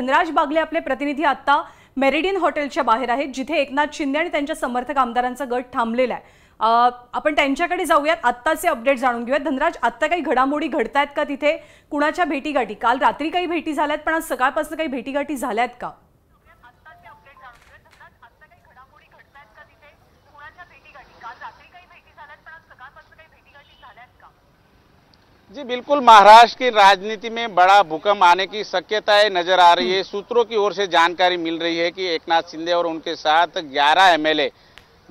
धनराज बागले आपले प्रतिनिधी आता मेरिडियन हॉटेलच्या बाहेर आहेत जिथे एकनाथ शिंदे आणि त्यांच्या समर्थक आमदारांचा गट थांबलेला आहे आपण त्यांच्याकडे जाऊयात आत्ताचे अपडेट जाणून घेऊयात धनराज आत्ता काही घडामोडी घडतायत का तिथे कुणाच्या भेटीगाठी काल रात्री काही भेटी झाल्यात पण आज सकाळपासून काही भेटीगाठी झाल्यात का जी बिल्कुल महाराष्ट्र की राजनीति में बड़ा भूकंप आने की शक्यताएं नजर आ रही है सूत्रों की ओर से जानकारी मिल रही है कि एकनाथ शिंदे और उनके साथ 11 एमएलए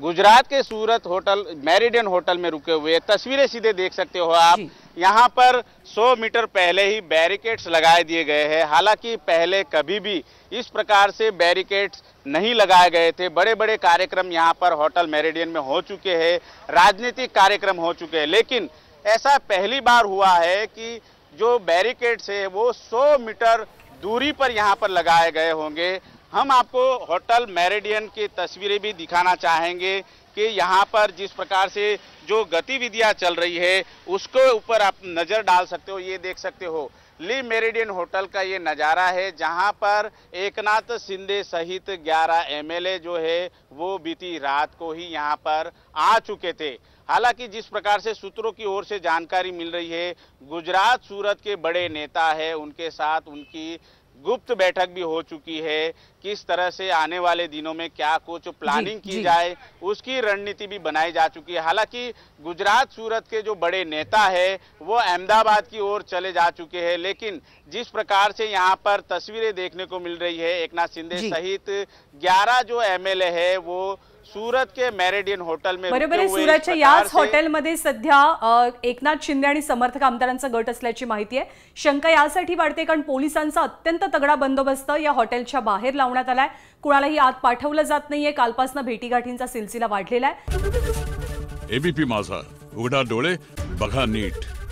गुजरात के सूरत होटल मैरिडियन होटल में रुके हुए तस्वीरें सीधे देख सकते हो आप यहाँ पर 100 मीटर पहले ही बैरिकेड्स लगाए दिए गए हैं हालांकि पहले कभी भी इस प्रकार से बैरिकेड्स नहीं लगाए गए थे बड़े बड़े कार्यक्रम यहाँ पर होटल मैरिडियन में हो चुके हैं राजनीतिक कार्यक्रम हो चुके हैं लेकिन ऐसा पहली बार हुआ है कि जो बैरिकेड से वो 100 मीटर दूरी पर यहाँ पर लगाए गए होंगे हम आपको होटल मैरिडियन की तस्वीरें भी दिखाना चाहेंगे कि यहाँ पर जिस प्रकार से जो गतिविधियाँ चल रही है उसके ऊपर आप नज़र डाल सकते हो ये देख सकते हो ली मेरिडियन होटल का ये नज़ारा है जहाँ पर एकनाथ शिंदे सहित 11 एमएलए जो है वो बीती रात को ही यहाँ पर आ चुके थे हालांकि जिस प्रकार से सूत्रों की ओर से जानकारी मिल रही है गुजरात सूरत के बड़े नेता है उनके साथ उनकी गुप्त बैठक भी हो चुकी है किस तरह से आने वाले दिनों में क्या कुछ प्लानिंग की जाए उसकी रणनीति भी बनाई जा चुकी है हालांकि गुजरात सूरत के जो बड़े नेता है वो अहमदाबाद की ओर चले जा चुके हैं लेकिन जिस प्रकार से यहाँ पर तस्वीरें देखने को मिल रही है एक नाथ शिंदे सहित ग्यारह जो एमएलए है वो सूरत के मेरेडियन होटल में बरोबर आहे सूरतच्या याच हॉटेलमध्ये सध्या एकनाथ शिंदे आणि समर्थक आमदारांचा गट असल्याची माहिती आहे शंका यासाठी वाढते कारण पोलिसांचा अत्यंत तगडा बंदोबस्त या हॉटेलच्या बाहेर लावण्यात आलाय कुणालाही आत पाठवलं जात नाहीये कालपासून भेटीगाठींचा सिलसिला वाढलेला आहे एबीपी माझा उघडा डोळे बघा नीट